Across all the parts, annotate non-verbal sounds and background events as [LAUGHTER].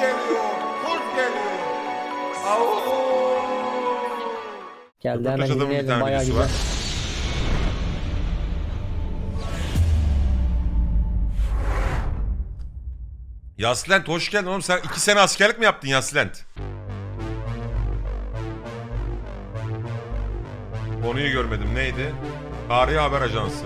geliyor, kurt geliyor. Geldi hemen dinleyelim bayağı güzel. Var. Yaslent hoş geldin oğlum sen 2 sene askerlik mi yaptın Yaslent? Konuyu görmedim neydi? Tarihi Haber Ajansı.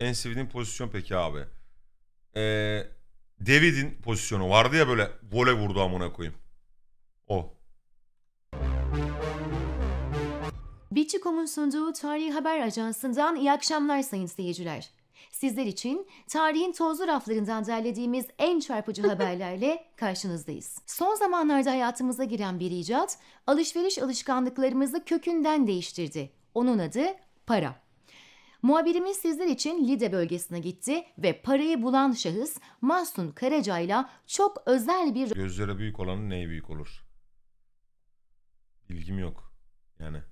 En sevdiğin pozisyon peki abi? Ee, David'in pozisyonu vardı ya böyle vole vurdu amına koyayım. O. Biçikom'un sunduğu Tarihi Haber Ajansı'ndan iyi akşamlar sayın seyirciler. Sizler için tarihin tozlu raflarından derlediğimiz en çarpıcı haberlerle [LAUGHS] karşınızdayız. Son zamanlarda hayatımıza giren bir icat, alışveriş alışkanlıklarımızı kökünden değiştirdi. Onun adı para. Muhabirimiz sizler için Lide bölgesine gitti ve parayı bulan şahıs Mahsun Karaca ile çok özel bir... Gözlere büyük olanın neye büyük olur? Bilgim yok yani.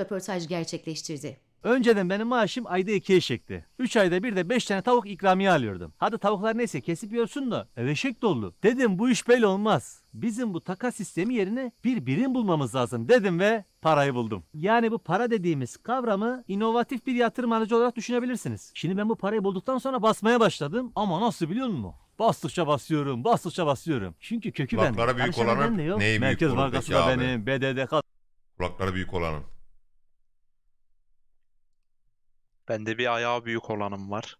Röportaj gerçekleştirdi. Önceden benim maaşım ayda iki eşekti. Üç ayda bir de beş tane tavuk ikramiye alıyordum. Hadi tavuklar neyse kesip yiyorsun da ev eşek dolu. Dedim bu iş belli olmaz. Bizim bu takas sistemi yerine bir birim bulmamız lazım dedim ve parayı buldum. Yani bu para dediğimiz kavramı inovatif bir yatırım aracı olarak düşünebilirsiniz. Şimdi ben bu parayı bulduktan sonra basmaya başladım ama nasıl biliyor musun? Bastıkça basıyorum, bastıkça basıyorum. Çünkü kökü Kulakları ben. büyük şey olanın neyi büyük Merkez Bankası da benim, BDDK Kulakları büyük olanın. Ben de bir ayağı büyük olanım var.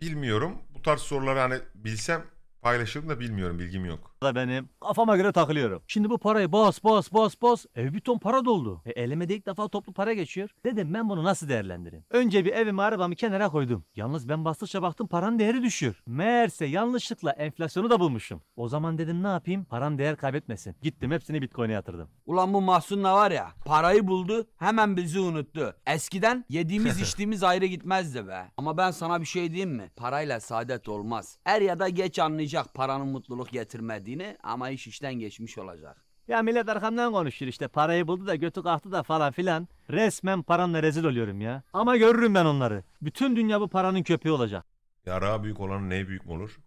Bilmiyorum. Bu tarz soruları hani bilsem paylaşırım da bilmiyorum. Bilgim yok da benim. Kafama göre takılıyorum. Şimdi bu parayı bas bas bas bas. Ev bir ton para doldu. E, elime de ilk defa toplu para geçiyor. Dedim ben bunu nasıl değerlendireyim? Önce bir evimi arabamı kenara koydum. Yalnız ben bastıkça baktım paranın değeri düşüyor. Meğerse yanlışlıkla enflasyonu da bulmuşum. O zaman dedim ne yapayım? Param değer kaybetmesin. Gittim hepsini bitcoin'e yatırdım. Ulan bu ne var ya parayı buldu hemen bizi unuttu. Eskiden yediğimiz [LAUGHS] içtiğimiz ayrı gitmezdi be. Ama ben sana bir şey diyeyim mi? Parayla saadet olmaz. Er ya da geç anlayacak paranın mutluluk getirmediği istediğini ama iş işten geçmiş olacak. Ya millet arkamdan konuşuyor işte parayı buldu da götü kalktı da falan filan. Resmen paranla rezil oluyorum ya. Ama görürüm ben onları. Bütün dünya bu paranın köpeği olacak. Yara büyük olan ne büyük mü olur?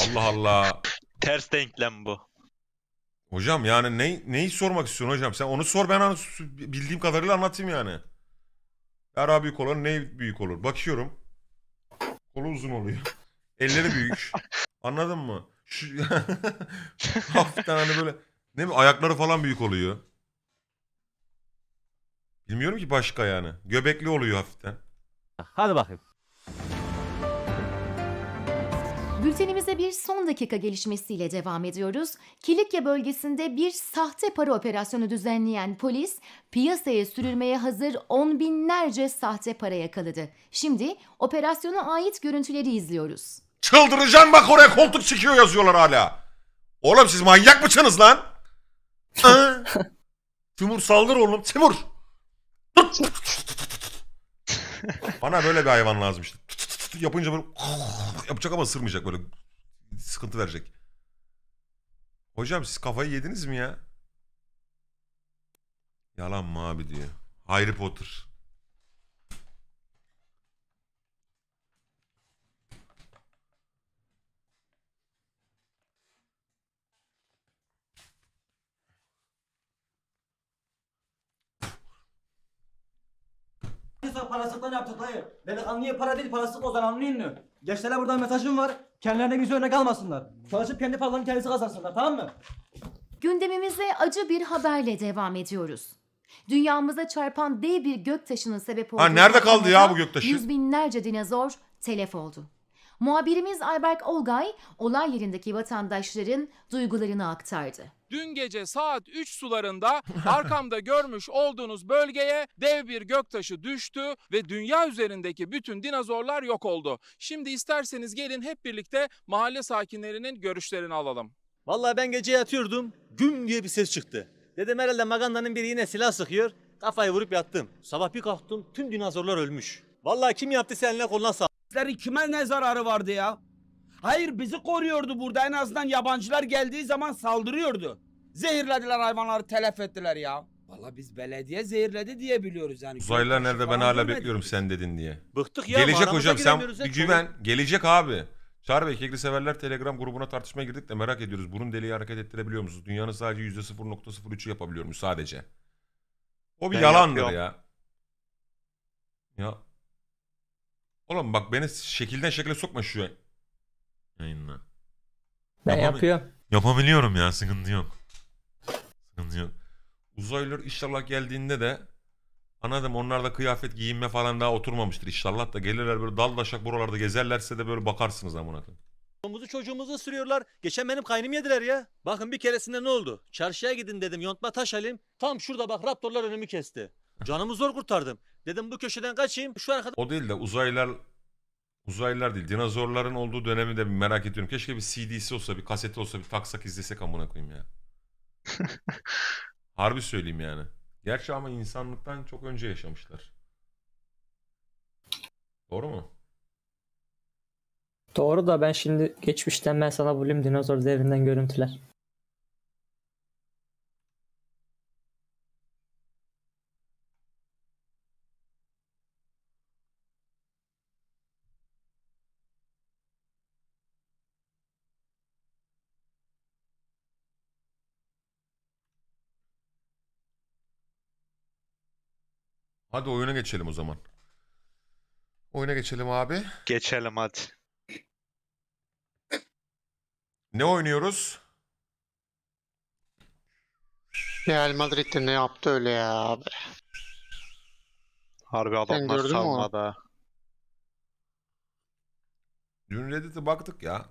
Allah Allah. [LAUGHS] Ters denklem bu. Hocam yani ne, neyi sormak istiyorsun hocam? Sen onu sor ben onu bildiğim kadarıyla anlatayım yani. Yara büyük olan ne büyük olur? Bakıyorum. Kolu uzun oluyor. Elleri büyük. [LAUGHS] Anladın mı? Şu... [LAUGHS] Hafiften hani böyle ne mi ayakları falan büyük oluyor. Bilmiyorum ki başka yani. Göbekli oluyor hafiften. Hadi bakayım. Bültenimize bir son dakika gelişmesiyle devam ediyoruz. Kilikya bölgesinde bir sahte para operasyonu düzenleyen polis piyasaya sürülmeye hazır on binlerce sahte para yakaladı. Şimdi operasyona ait görüntüleri izliyoruz. Çıldıracağım bak oraya koltuk çıkıyor yazıyorlar hala. Oğlum siz manyak mısınız lan? Timur saldır oğlum Timur. Bana böyle bir hayvan lazım işte. Yapınca böyle yapacak ama ısırmayacak böyle. Sıkıntı verecek. Hocam siz kafayı yediniz mi ya? Yalan mı abi diyor. Harry Potter. Yoksa parasızlıkla yaptık dayı. Delikanlıya para değil parasızlık ozan anlayın mı? Gençlere buradan mesajım var. Kendilerine bizi örnek almasınlar. Çalışıp kendi paralarını kendisi kazansınlar tamam mı? Gündemimize acı bir haberle devam ediyoruz. Dünyamıza çarpan dev bir gök taşının sebep olduğu... Ha nerede kaldı ya bu göktaşın? Yüz binlerce dinozor telef oldu. Muhabirimiz Ayberk Olgay olay yerindeki vatandaşların duygularını aktardı. Dün gece saat 3 sularında [LAUGHS] arkamda görmüş olduğunuz bölgeye dev bir göktaşı düştü ve dünya üzerindeki bütün dinozorlar yok oldu. Şimdi isterseniz gelin hep birlikte mahalle sakinlerinin görüşlerini alalım. Vallahi ben gece yatıyordum. Güm diye bir ses çıktı. Dedim herhalde Maganda'nın biri yine silah sıkıyor. Kafayı vurup yattım. Sabah bir kalktım tüm dinozorlar ölmüş. Vallahi kim yaptı seninle koluna sağ. Sizlerin kime ne zararı vardı ya? Hayır bizi koruyordu burada en azından yabancılar geldiği zaman saldırıyordu. Zehirlediler hayvanları telef ettiler ya. Valla biz belediye zehirledi diye biliyoruz yani. Uzaylılar nerede ben hala bekliyorum sen dedin diye. Bıktık ya. Gelecek hocam sen bir güven. Çocuk. Gelecek abi. Çağrı Bey kekli severler Telegram grubuna tartışmaya girdik de merak ediyoruz. Burun deliği hareket ettirebiliyor musunuz? Dünyanın sadece %0.03'ü musunuz sadece. O bir ben yalandır yapıyorum. ya. Ya Oğlum bak beni şekilden şekle sokma şu yayınla. Ben Yapam- yapıyorum. Yapabiliyorum ya sıkıntı yok. Sıkıntı yok. Uzaylılar inşallah geldiğinde de anladım onlarda kıyafet giyinme falan daha oturmamıştır inşallah da gelirler böyle dal daşak buralarda gezerlerse de böyle bakarsınız amına koyayım. çocuğumuzu sürüyorlar. Geçen benim kaynım yediler ya. Bakın bir keresinde ne oldu? Çarşıya gidin dedim yontma taş alayım. Tam şurada bak raptorlar önümü kesti. Canımı zor kurtardım. Dedim bu köşeden kaçayım. Şu arkada O değil de uzaylılar uzaylılar değil dinozorların olduğu dönemi de merak ediyorum. Keşke bir CD'si olsa bir kaseti olsa bir taksak izlesek amına koyayım ya. [LAUGHS] Harbi söyleyeyim yani. Gerçi ama insanlıktan çok önce yaşamışlar. Doğru mu? Doğru da ben şimdi geçmişten ben sana bulayım dinozor devrinden görüntüler. Hadi oyuna geçelim o zaman. Oyuna geçelim abi. Geçelim hadi. Ne oynuyoruz? Real Madrid'de ne yaptı öyle ya abi? Harbi adamlar gördün mü Dün Reddit'e baktık ya.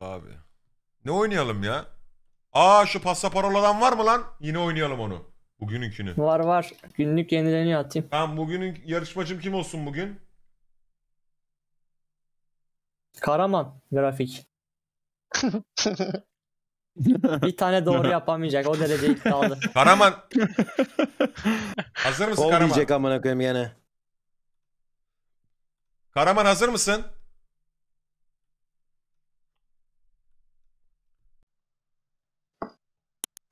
Abi. Ne oynayalım ya? Aa şu pasta paroladan var mı lan? Yine oynayalım onu. Bugününkünü. Var var. Günlük yenileniyor atayım. Tamam bugünün yarışmacım kim olsun bugün? Karaman grafik. [LAUGHS] bir tane doğru yapamayacak. O derece iddialı. [LAUGHS] Karaman. hazır mısın Kol Karaman? diyecek amına koyayım gene. Karaman hazır mısın?